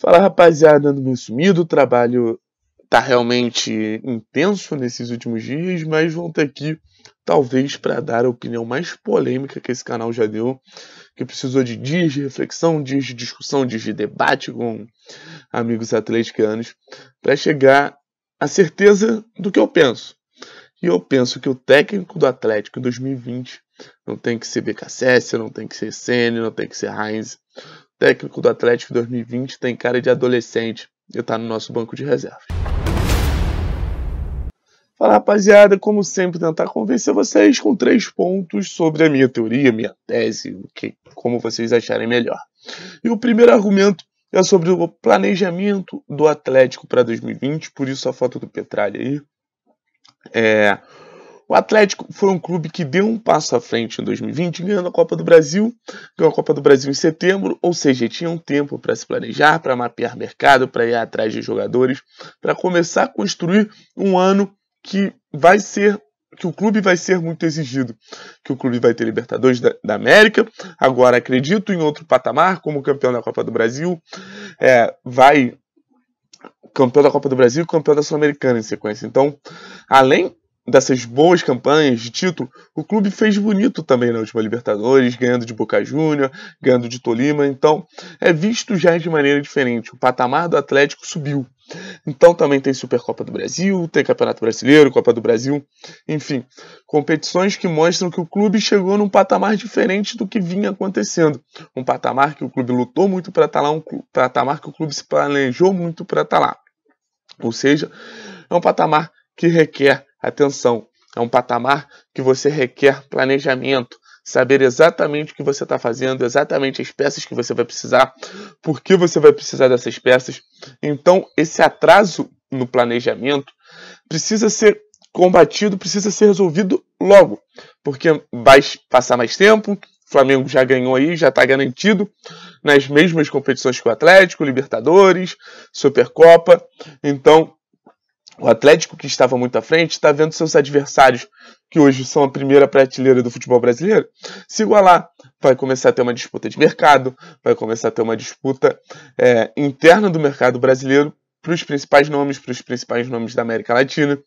Fala rapaziada, ando meio sumido, o trabalho tá realmente intenso nesses últimos dias, mas vão ter aqui talvez para dar a opinião mais polêmica que esse canal já deu, que precisou de dias de reflexão, dias de discussão, dias de debate com amigos atleticanos para chegar à certeza do que eu penso. E eu penso que o técnico do Atlético em 2020 não tem que ser BKSS, não tem que ser Senna, não tem que ser Heinz técnico do Atlético 2020 tem cara de adolescente e está no nosso banco de reservas. Fala rapaziada, como sempre, tentar convencer vocês com três pontos sobre a minha teoria, minha tese, o que, como vocês acharem melhor. E o primeiro argumento é sobre o planejamento do Atlético para 2020, por isso a foto do Petralha aí. É, o Atlético foi um clube que deu um passo à frente em 2020, ganhando a Copa do Brasil, ganhou a Copa do Brasil em setembro, ou seja, tinha um tempo para se planejar, para mapear mercado, para ir atrás de jogadores, para começar a construir um ano que vai ser que o clube vai ser muito exigido, que o clube vai ter Libertadores da, da América, agora acredito em outro patamar, como campeão da Copa do Brasil, é, vai campeão da Copa do Brasil e campeão da Sul-Americana em sequência. Então, além dessas boas campanhas de título, o clube fez bonito também na né? última Libertadores, ganhando de Boca Júnior, ganhando de Tolima. Então, é visto já de maneira diferente. O patamar do Atlético subiu. Então, também tem Supercopa do Brasil, tem Campeonato Brasileiro, Copa do Brasil, enfim, competições que mostram que o clube chegou num patamar diferente do que vinha acontecendo. Um patamar que o clube lutou muito para estar tá lá, um patamar tá que o clube se planejou muito para estar tá lá. Ou seja, é um patamar que requer Atenção, é um patamar que você requer planejamento, saber exatamente o que você está fazendo, exatamente as peças que você vai precisar, por que você vai precisar dessas peças. Então, esse atraso no planejamento precisa ser combatido, precisa ser resolvido logo, porque vai passar mais tempo. O Flamengo já ganhou aí, já está garantido nas mesmas competições que o Atlético, Libertadores, Supercopa. Então, o Atlético, que estava muito à frente, está vendo seus adversários, que hoje são a primeira prateleira do futebol brasileiro, se igualar. Vai começar a ter uma disputa de mercado, vai começar a ter uma disputa é, interna do mercado brasileiro para os principais nomes, para os principais nomes da América Latina.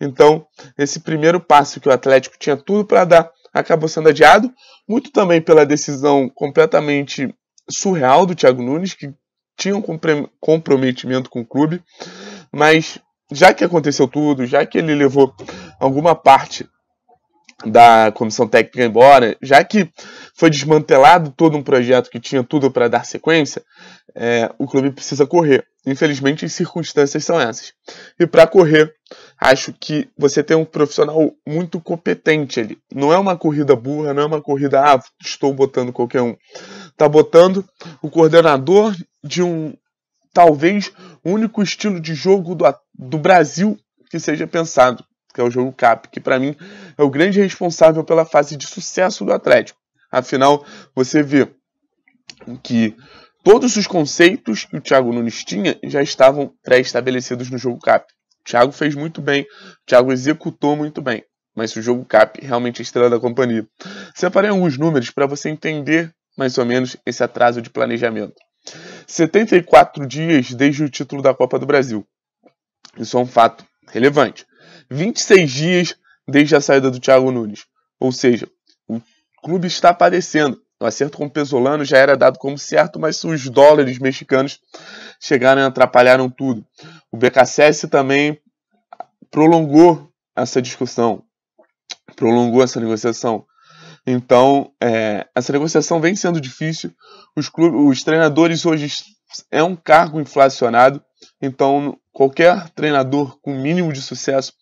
Então, esse primeiro passo que o Atlético tinha tudo para dar acabou sendo adiado, muito também pela decisão completamente surreal do Thiago Nunes, que tinha um comprometimento com o clube, mas já que aconteceu tudo, já que ele levou alguma parte da comissão técnica embora, já que foi desmantelado todo um projeto que tinha tudo para dar sequência, é, o clube precisa correr. Infelizmente, as circunstâncias são essas. E para correr, acho que você tem um profissional muito competente ali. Não é uma corrida burra, não é uma corrida, ah, estou botando qualquer um. Tá botando o coordenador de um talvez único estilo de jogo do, do Brasil que seja pensado, que é o jogo CAP, que para mim é o grande responsável pela fase de sucesso do Atlético. Afinal, você vê que todos os conceitos que o Thiago Nunes tinha já estavam pré-estabelecidos no jogo CAP. O Thiago fez muito bem, o Thiago executou muito bem, mas o jogo CAP realmente é estrela da companhia. Separei alguns números para você entender mais ou menos esse atraso de planejamento. 74 dias desde o título da Copa do Brasil. Isso é um fato relevante. 26 dias desde a saída do Thiago Nunes. Ou seja, o clube está aparecendo. O acerto com o Pesolano já era dado como certo, mas os dólares mexicanos chegaram e atrapalharam tudo. O BKSS também prolongou essa discussão, prolongou essa negociação. Então, é, essa negociação vem sendo difícil. Os, clubes, os treinadores hoje é um cargo inflacionado. Então, qualquer treinador com mínimo de sucesso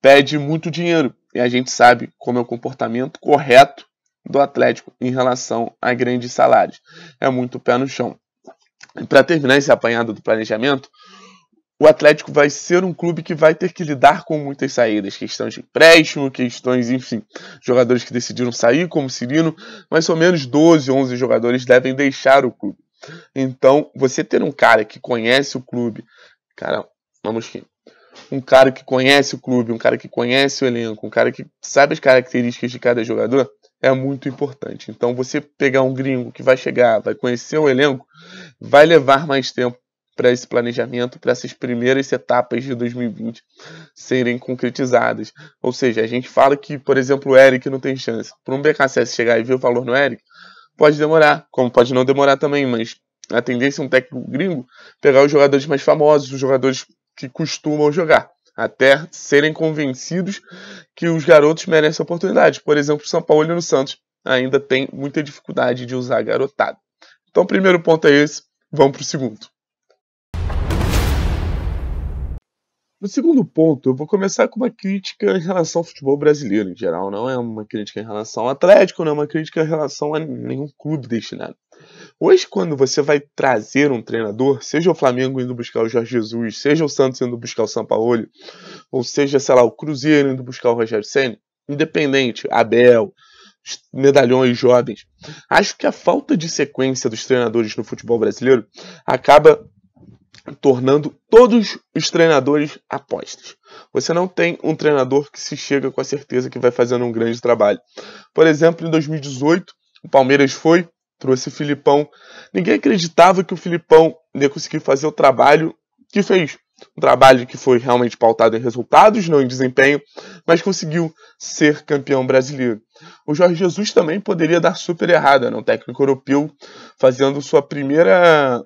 pede muito dinheiro. E a gente sabe como é o comportamento correto do Atlético em relação a grandes salários. É muito pé no chão. Para terminar esse apanhado do planejamento, o Atlético vai ser um clube que vai ter que lidar com muitas saídas, questões de empréstimo, questões, enfim, jogadores que decidiram sair, como Cirino, Mais ou menos 12, 11 jogadores devem deixar o clube. Então, você ter um cara que conhece o clube, cara, vamos que um cara que conhece o clube, um cara que conhece o elenco, um cara que sabe as características de cada jogador, é muito importante. Então, você pegar um gringo que vai chegar, vai conhecer o elenco, vai levar mais tempo para esse planejamento, para essas primeiras etapas de 2020 serem concretizadas. Ou seja, a gente fala que, por exemplo, o Eric não tem chance. Para um BKCS chegar e ver o valor no Eric, pode demorar, como pode não demorar também, mas a tendência é um técnico gringo pegar os jogadores mais famosos, os jogadores que costumam jogar, até serem convencidos que os garotos merecem a oportunidade. Por exemplo, o São Paulo e o Santos ainda tem muita dificuldade de usar garotado. Então, o primeiro ponto é esse, vamos para o segundo. No segundo ponto, eu vou começar com uma crítica em relação ao futebol brasileiro em geral. Não é uma crítica em relação ao Atlético, não é uma crítica em relação a nenhum clube destinado. Hoje, quando você vai trazer um treinador, seja o Flamengo indo buscar o Jorge Jesus, seja o Santos indo buscar o Sampaoli, ou seja, sei lá, o Cruzeiro indo buscar o Rogério Senna, independente, Abel, medalhões jovens, acho que a falta de sequência dos treinadores no futebol brasileiro acaba tornando todos os treinadores apostas. Você não tem um treinador que se chega com a certeza que vai fazendo um grande trabalho. Por exemplo, em 2018, o Palmeiras foi, trouxe o Filipão. Ninguém acreditava que o Filipão ia conseguir fazer o trabalho que fez. Um trabalho que foi realmente pautado em resultados, não em desempenho, mas conseguiu ser campeão brasileiro. O Jorge Jesus também poderia dar super errado, era né? um técnico europeu fazendo sua primeira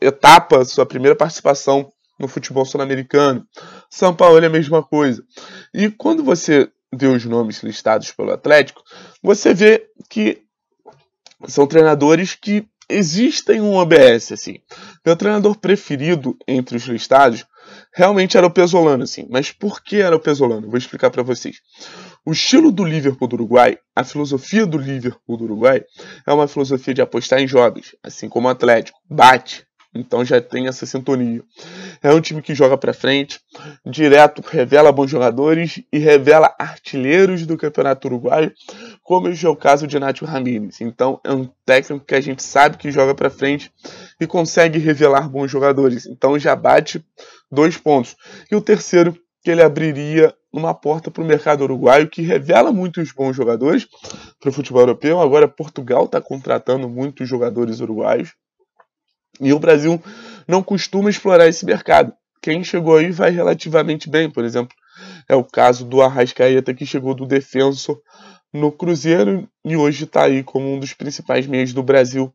etapa, sua primeira participação no futebol sul-americano. São Paulo é a mesma coisa. E quando você vê os nomes listados pelo Atlético, você vê que são treinadores que existem um OBS, assim. Meu treinador preferido entre os listados realmente era o Pesolano, assim. Mas por que era o Pesolano? Vou explicar para vocês. O estilo do Liverpool do Uruguai, a filosofia do Liverpool do Uruguai, é uma filosofia de apostar em jogos, assim como o Atlético. Bate, então já tem essa sintonia. É um time que joga para frente, direto revela bons jogadores e revela artilheiros do Campeonato Uruguaio, como é o caso de Nacho Ramírez. Então é um técnico que a gente sabe que joga para frente e consegue revelar bons jogadores. Então já bate dois pontos. E o terceiro que ele abriria uma porta para o mercado uruguaio que revela muitos bons jogadores para o futebol europeu. Agora Portugal está contratando muitos jogadores uruguaios e o Brasil não costuma explorar esse mercado. Quem chegou aí vai relativamente bem, por exemplo, é o caso do Arrascaeta que chegou do Defensor no Cruzeiro e hoje está aí como um dos principais meios do Brasil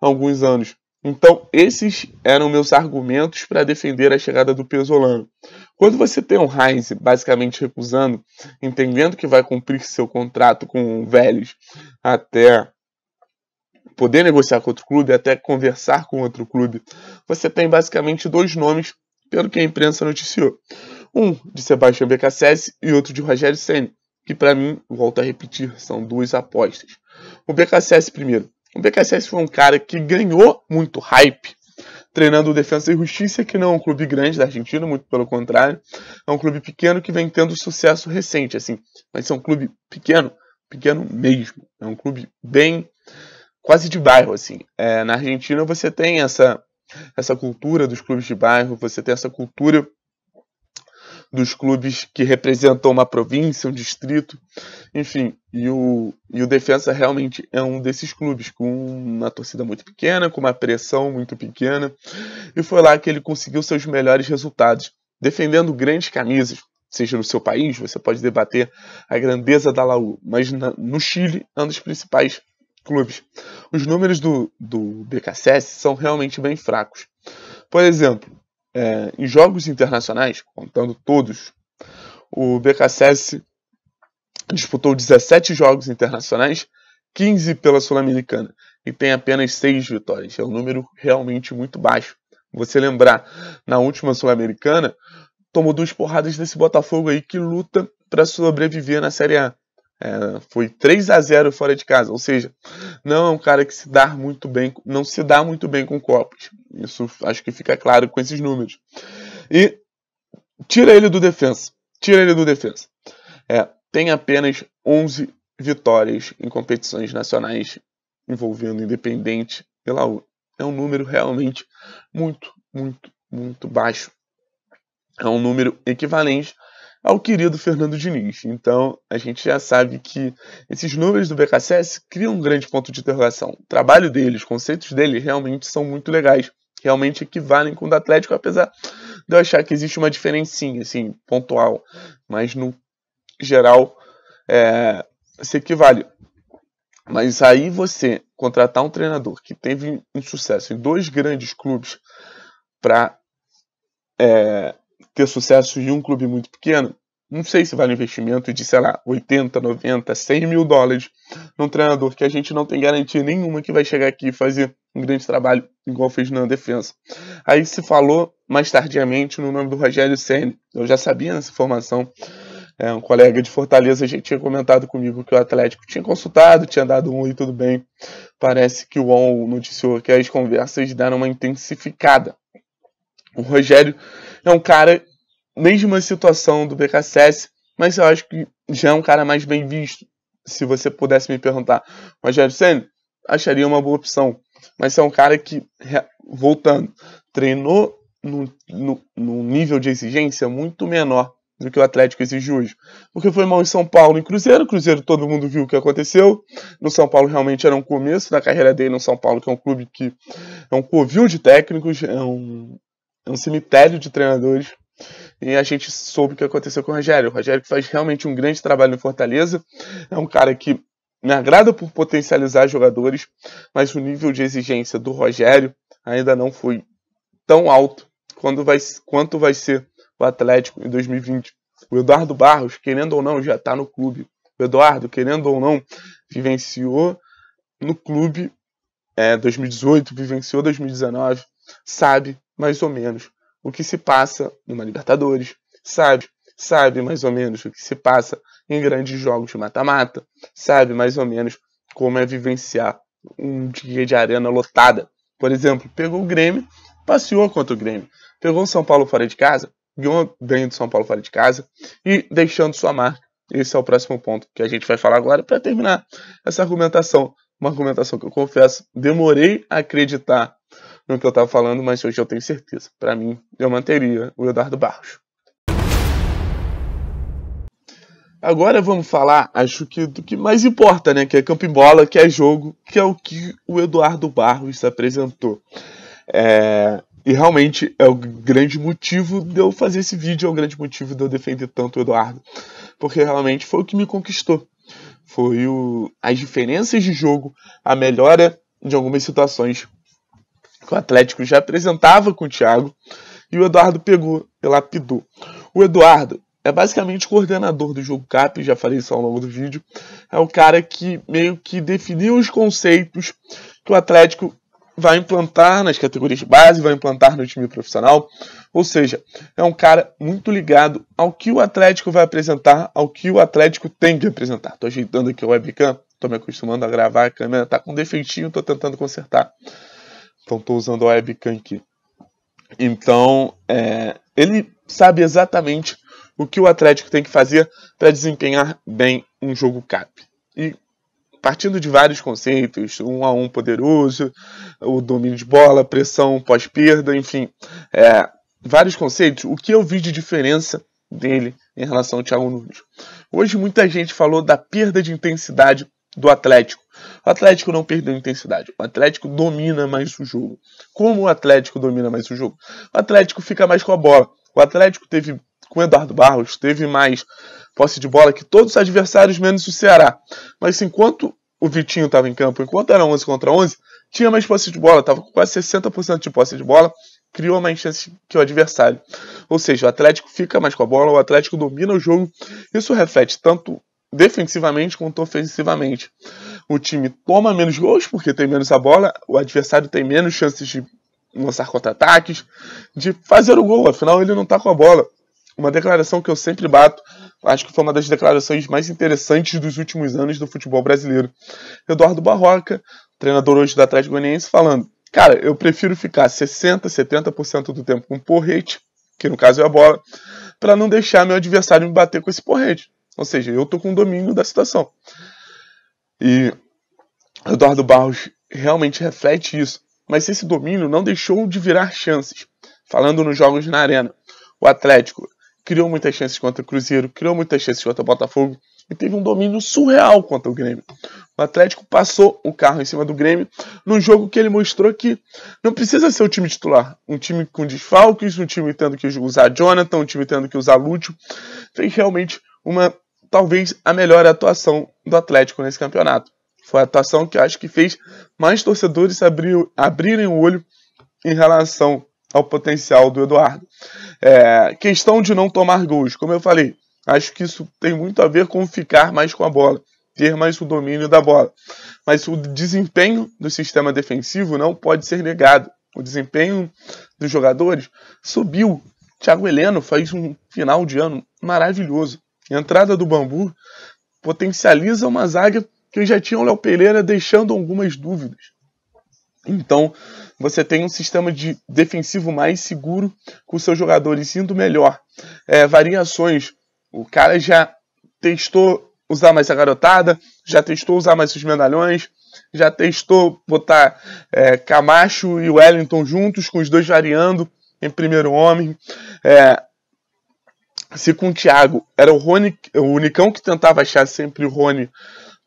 há alguns anos. Então, esses eram meus argumentos para defender a chegada do Pesolano. Quando você tem um Heinz basicamente recusando, entendendo que vai cumprir seu contrato com o Vélez até poder negociar com outro clube, até conversar com outro clube, você tem basicamente dois nomes, pelo que a imprensa noticiou. Um de Sebastião Becassese e outro de Rogério Senna, que para mim, volto a repetir, são duas apostas. O Becassese primeiro. O BKSS foi um cara que ganhou muito hype treinando o Defensa e Justiça, que não é um clube grande da Argentina, muito pelo contrário. É um clube pequeno que vem tendo sucesso recente, assim. Mas é um clube pequeno, pequeno mesmo. É um clube bem quase de bairro, assim. É, na Argentina você tem essa essa cultura dos clubes de bairro, você tem essa cultura dos clubes que representam uma província, um distrito, enfim. E o, e o Defensa realmente é um desses clubes, com uma torcida muito pequena, com uma pressão muito pequena. E foi lá que ele conseguiu seus melhores resultados, defendendo grandes camisas, seja no seu país, você pode debater a grandeza da Laú, mas na, no Chile é um dos principais clubes. Os números do, do BKSS são realmente bem fracos. Por exemplo, é, em jogos internacionais, contando todos, o BKSS disputou 17 jogos internacionais, 15 pela Sul-Americana, e tem apenas 6 vitórias. É um número realmente muito baixo. Você lembrar, na última Sul-Americana, tomou duas porradas desse Botafogo aí que luta para sobreviver na Série A. É, foi 3 a 0 fora de casa, ou seja, não é um cara que se dá muito bem, não se dá muito bem com copos. Isso acho que fica claro com esses números. E tira ele do defesa, tira ele do defesa. É, tem apenas 11 vitórias em competições nacionais envolvendo Independente e Laú. É um número realmente muito, muito, muito baixo. É um número equivalente ao querido Fernando Diniz. Então, a gente já sabe que esses números do BKSS criam um grande ponto de interrogação. O trabalho deles, os conceitos deles realmente são muito legais, realmente equivalem com o do Atlético, apesar de eu achar que existe uma diferencinha, assim, pontual, mas no geral é, se equivale. Mas aí você contratar um treinador que teve um sucesso em dois grandes clubes para é, ter sucesso em um clube muito pequeno, não sei se vale um investimento de, sei lá, 80, 90, 100 mil dólares num treinador que a gente não tem garantia nenhuma que vai chegar aqui e fazer um grande trabalho igual fez na defesa. Aí se falou mais tardiamente no nome do Rogério Senna. Eu já sabia nessa informação. É, um colega de Fortaleza já tinha comentado comigo que o Atlético tinha consultado, tinha dado um e tudo bem. Parece que o ONU noticiou que as conversas deram uma intensificada o Rogério é um cara, mesma situação do BKSS, mas eu acho que já é um cara mais bem visto. Se você pudesse me perguntar, Rogério Senna, acharia uma boa opção. Mas é um cara que, voltando, treinou num, nível de exigência muito menor do que o Atlético exige hoje. Porque foi mal em São Paulo e Cruzeiro. Cruzeiro todo mundo viu o que aconteceu. No São Paulo realmente era um começo da carreira dele no São Paulo, que é um clube que é um covil de técnicos, é um, é um cemitério de treinadores. E a gente soube o que aconteceu com o Rogério. O Rogério que faz realmente um grande trabalho no Fortaleza. É um cara que me agrada por potencializar jogadores, mas o nível de exigência do Rogério ainda não foi tão alto quando vai, quanto vai ser o Atlético em 2020. O Eduardo Barros, querendo ou não, já está no clube. O Eduardo, querendo ou não, vivenciou no clube é, 2018, vivenciou 2019 sabe mais ou menos o que se passa numa Libertadores, sabe, sabe mais ou menos o que se passa em grandes jogos de mata-mata, sabe mais ou menos como é vivenciar um dia de arena lotada. Por exemplo, pegou o Grêmio, passeou contra o Grêmio, pegou o São Paulo fora de casa, ganhou bem do São Paulo fora de casa e deixando sua marca. Esse é o próximo ponto que a gente vai falar agora para terminar essa argumentação. Uma argumentação que eu confesso, demorei a acreditar no que eu estava falando, mas hoje eu tenho certeza. Para mim, eu manteria o Eduardo Barros. Agora vamos falar, acho que do que mais importa, né? Que é campo em bola, que é jogo, que é o que o Eduardo Barros apresentou. É, e realmente é o grande motivo de eu fazer esse vídeo, é o grande motivo de eu defender tanto o Eduardo. Porque realmente foi o que me conquistou. Foi o, as diferenças de jogo, a melhora de algumas situações que o Atlético já apresentava com o Thiago, e o Eduardo pegou e lapidou. O Eduardo é basicamente coordenador do jogo CAP, já falei isso ao longo do vídeo. É o cara que meio que definiu os conceitos que o Atlético vai implantar nas categorias de base, vai implantar no time profissional. Ou seja, é um cara muito ligado ao que o Atlético vai apresentar, ao que o Atlético tem que apresentar. Estou ajeitando aqui o webcam, estou me acostumando a gravar, a câmera está com defeitinho, estou tentando consertar. Então estou usando a webcam aqui. Então, é, ele sabe exatamente o que o Atlético tem que fazer para desempenhar bem um jogo cap. E partindo de vários conceitos, um a um poderoso, o domínio de bola, pressão pós-perda, enfim, é, vários conceitos, o que eu vi de diferença dele em relação ao Thiago Nunes. Hoje muita gente falou da perda de intensidade do Atlético. O Atlético não perdeu intensidade. O Atlético domina mais o jogo. Como o Atlético domina mais o jogo? O Atlético fica mais com a bola. O Atlético teve, com o Eduardo Barros, teve mais posse de bola que todos os adversários, menos o Ceará. Mas enquanto o Vitinho estava em campo, enquanto era 11 contra 11, tinha mais posse de bola, estava com quase 60% de posse de bola, criou mais chances que o adversário. Ou seja, o Atlético fica mais com a bola, o Atlético domina o jogo. Isso reflete tanto defensivamente quanto ofensivamente. O time toma menos gols porque tem menos a bola, o adversário tem menos chances de lançar contra-ataques, de fazer o gol, afinal ele não está com a bola. Uma declaração que eu sempre bato, acho que foi uma das declarações mais interessantes dos últimos anos do futebol brasileiro. Eduardo Barroca, treinador hoje da Atlético Goianiense, falando: "Cara, eu prefiro ficar 60, 70% do tempo com porrete, que no caso é a bola, para não deixar meu adversário me bater com esse porrete. Ou seja, eu tô com domínio da situação. E Eduardo Barros realmente reflete isso. Mas esse domínio não deixou de virar chances. Falando nos jogos na arena, o Atlético criou muitas chances contra o Cruzeiro, criou muitas chances contra o Botafogo e teve um domínio surreal contra o Grêmio. O Atlético passou o carro em cima do Grêmio num jogo que ele mostrou que não precisa ser o time titular. Um time com desfalques, um time tendo que usar Jonathan, um time tendo que usar Lúcio. Fez realmente uma talvez a melhor atuação do Atlético nesse campeonato. Foi a atuação que acho que fez mais torcedores abrir, abrirem o olho em relação ao potencial do Eduardo. É, questão de não tomar gols, como eu falei, acho que isso tem muito a ver com ficar mais com a bola, ter mais o domínio da bola. Mas o desempenho do sistema defensivo não pode ser negado. O desempenho dos jogadores subiu. Thiago Heleno faz um final de ano maravilhoso entrada do Bambu potencializa uma zaga que já tinha o Léo Pereira deixando algumas dúvidas. Então, você tem um sistema de defensivo mais seguro, com seus jogadores indo melhor. É, variações. O cara já testou usar mais a garotada, já testou usar mais os medalhões, já testou botar é, Camacho e Wellington juntos, com os dois variando em primeiro homem. É, se com o Thiago era o Rony, o unicão que tentava achar sempre o Rony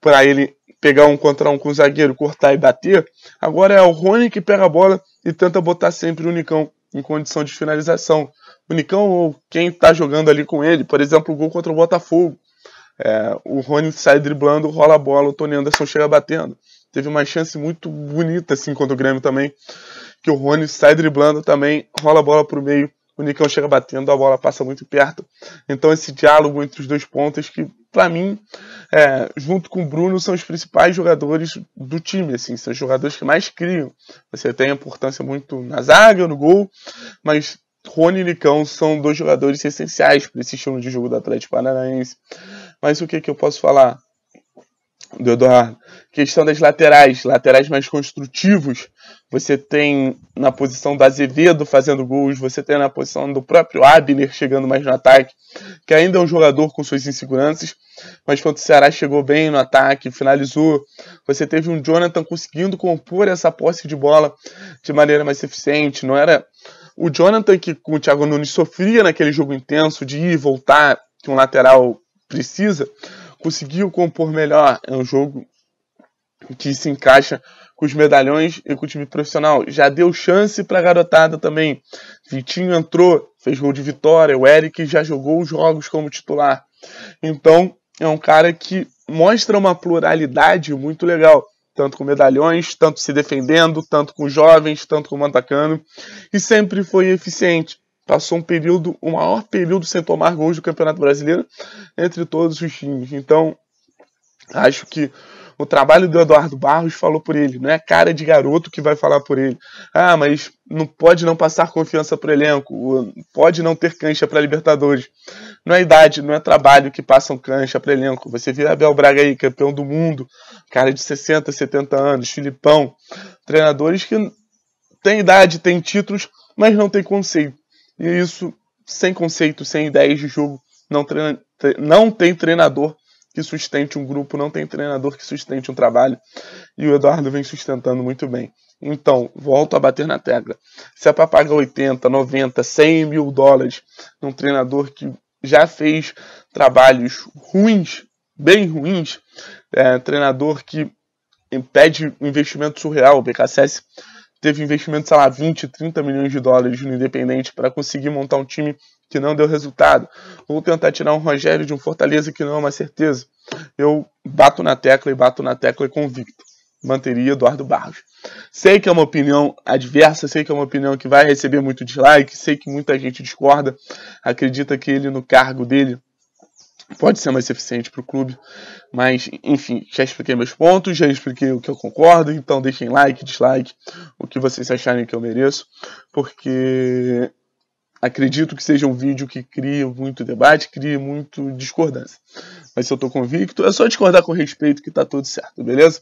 para ele pegar um contra um com o zagueiro, cortar e bater, agora é o Rony que pega a bola e tenta botar sempre o unicão em condição de finalização. O Unicão ou quem está jogando ali com ele, por exemplo, o gol contra o Botafogo. É, o Rony sai driblando, rola a bola, o Tony Anderson chega batendo. Teve uma chance muito bonita assim contra o Grêmio também, que o Rony sai driblando também, rola a bola pro meio o Nicão chega batendo, a bola passa muito perto. Então esse diálogo entre os dois pontos que para mim, é, junto com o Bruno, são os principais jogadores do time, assim, são os jogadores que mais criam. Você tem importância muito na zaga, no gol, mas Rony e Nicão são dois jogadores essenciais para esse estilo de jogo do Atlético Paranaense. Mas o que, que eu posso falar? do Eduardo. Questão das laterais, laterais mais construtivos. Você tem na posição do Azevedo fazendo gols, você tem na posição do próprio Abner chegando mais no ataque, que ainda é um jogador com suas inseguranças, mas quando o Ceará chegou bem no ataque, finalizou, você teve um Jonathan conseguindo compor essa posse de bola de maneira mais eficiente, não era o Jonathan que com o Thiago Nunes sofria naquele jogo intenso de ir e voltar que um lateral precisa, conseguiu compor melhor. É um jogo que se encaixa com os medalhões e com o time profissional. Já deu chance para a garotada também. Vitinho entrou, fez gol de vitória. O Eric já jogou os jogos como titular. Então, é um cara que mostra uma pluralidade muito legal. Tanto com medalhões, tanto se defendendo, tanto com jovens, tanto com o atacando. E sempre foi eficiente. Passou um período, o maior período sem tomar gols do Campeonato Brasileiro entre todos os times. Então, acho que o trabalho do Eduardo Barros falou por ele, não é cara de garoto que vai falar por ele. Ah, mas não pode não passar confiança para o elenco, pode não ter cancha para Libertadores. Não é idade, não é trabalho que passam cancha para elenco. Você vira Abel Braga aí, campeão do mundo, cara de 60, 70 anos, Filipão, treinadores que têm idade, têm títulos, mas não têm conceito. E isso, sem conceito, sem ideias de jogo, não, treina, não tem treinador que sustente um grupo, não tem treinador que sustente um trabalho. E o Eduardo vem sustentando muito bem. Então, volto a bater na tecla. Se é para pagar 80, 90, 100 mil dólares num treinador que já fez trabalhos ruins, bem ruins, é, treinador que impede um investimento surreal, o BKSS teve investimento, sei lá, 20, 30 milhões de dólares no Independente para conseguir montar um time que não deu resultado. Vou tentar tirar um Rogério de um Fortaleza que não é uma certeza. Eu bato na tecla e bato na tecla e convicto. Manteria Eduardo Barros. Sei que é uma opinião adversa, sei que é uma opinião que vai receber muito dislike, sei que muita gente discorda, acredita que ele no cargo dele pode ser mais eficiente para o clube. Mas, enfim, já expliquei meus pontos, já expliquei o que eu concordo, então deixem like, dislike, o que vocês acharem que eu mereço, porque acredito que seja um vídeo que cria muito debate, cria muito discordância. Mas se eu estou convicto, é só discordar com respeito que está tudo certo, beleza?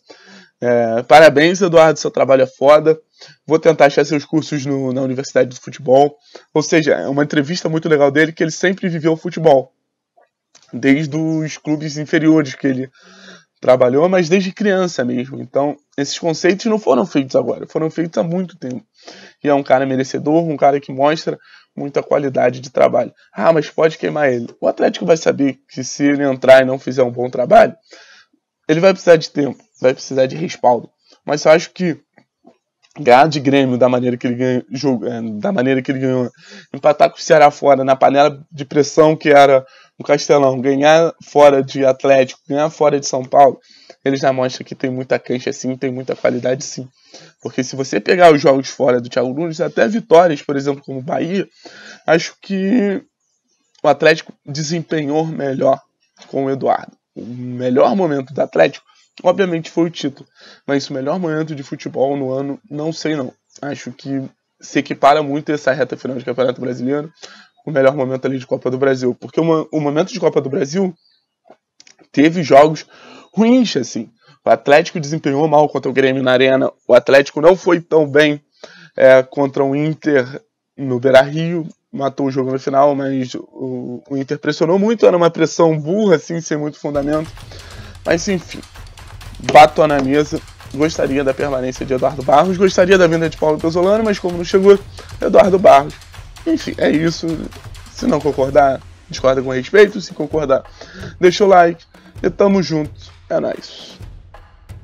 É, parabéns, Eduardo, seu trabalho é foda. Vou tentar achar seus cursos no, na Universidade do Futebol. Ou seja, é uma entrevista muito legal dele que ele sempre viveu o futebol desde os clubes inferiores que ele trabalhou, mas desde criança mesmo. Então, esses conceitos não foram feitos agora, foram feitos há muito tempo. E é um cara merecedor, um cara que mostra muita qualidade de trabalho. Ah, mas pode queimar ele. O Atlético vai saber que se ele entrar e não fizer um bom trabalho, ele vai precisar de tempo, vai precisar de respaldo. Mas eu acho que ganhar de Grêmio da maneira que ele ganhou, é, da maneira que ele ganhou, empatar com o Ceará fora na panela de pressão que era o Castelão, ganhar fora de Atlético, ganhar fora de São Paulo, ele já mostra que tem muita cancha sim, tem muita qualidade sim. Porque se você pegar os jogos fora do Thiago Nunes, até vitórias, por exemplo, como Bahia, acho que o Atlético desempenhou melhor com o Eduardo. O melhor momento do Atlético Obviamente foi o título, mas o melhor momento de futebol no ano, não sei não. Acho que se equipara muito essa reta final de Campeonato Brasileiro, o melhor momento ali de Copa do Brasil, porque uma, o momento de Copa do Brasil teve jogos ruins assim. O Atlético desempenhou mal contra o Grêmio na Arena, o Atlético não foi tão bem é, contra o Inter no Beira-Rio, matou o jogo no final, mas o, o Inter pressionou muito, era uma pressão burra assim, sem muito fundamento. Mas enfim, bato na mesa. Gostaria da permanência de Eduardo Barros, gostaria da vinda de Paulo Pesolano, mas como não chegou, Eduardo Barros. Enfim, é isso. Se não concordar, discorda com respeito. Se concordar, deixa o like. E tamo junto. É nóis.